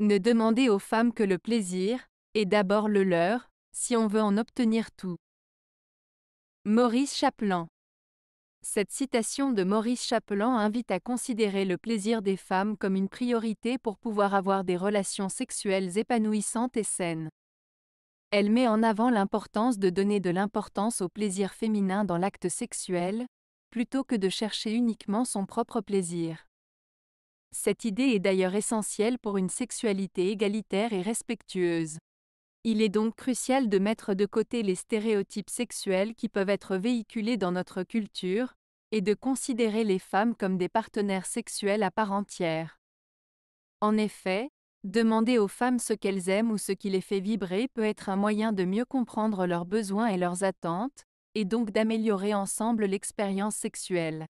Ne demandez aux femmes que le plaisir, et d'abord le leur, si on veut en obtenir tout. Maurice Chaplan. Cette citation de Maurice Chaplan invite à considérer le plaisir des femmes comme une priorité pour pouvoir avoir des relations sexuelles épanouissantes et saines. Elle met en avant l'importance de donner de l'importance au plaisir féminin dans l'acte sexuel, plutôt que de chercher uniquement son propre plaisir. Cette idée est d'ailleurs essentielle pour une sexualité égalitaire et respectueuse. Il est donc crucial de mettre de côté les stéréotypes sexuels qui peuvent être véhiculés dans notre culture, et de considérer les femmes comme des partenaires sexuels à part entière. En effet, demander aux femmes ce qu'elles aiment ou ce qui les fait vibrer peut être un moyen de mieux comprendre leurs besoins et leurs attentes, et donc d'améliorer ensemble l'expérience sexuelle.